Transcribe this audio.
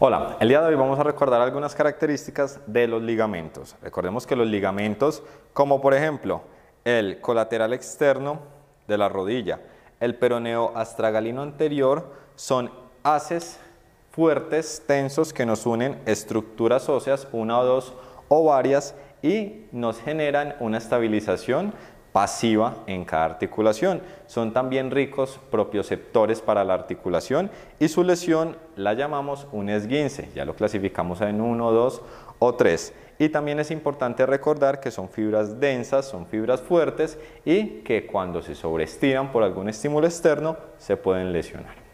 Hola, el día de hoy vamos a recordar algunas características de los ligamentos. Recordemos que los ligamentos, como por ejemplo el colateral externo de la rodilla, el peroneo astragalino anterior, son haces fuertes, tensos, que nos unen estructuras óseas, una o dos o varias, y nos generan una estabilización pasiva en cada articulación. Son también ricos propioceptores para la articulación y su lesión la llamamos un esguince, ya lo clasificamos en 1, 2 o 3. Y también es importante recordar que son fibras densas, son fibras fuertes y que cuando se sobreestiran por algún estímulo externo se pueden lesionar.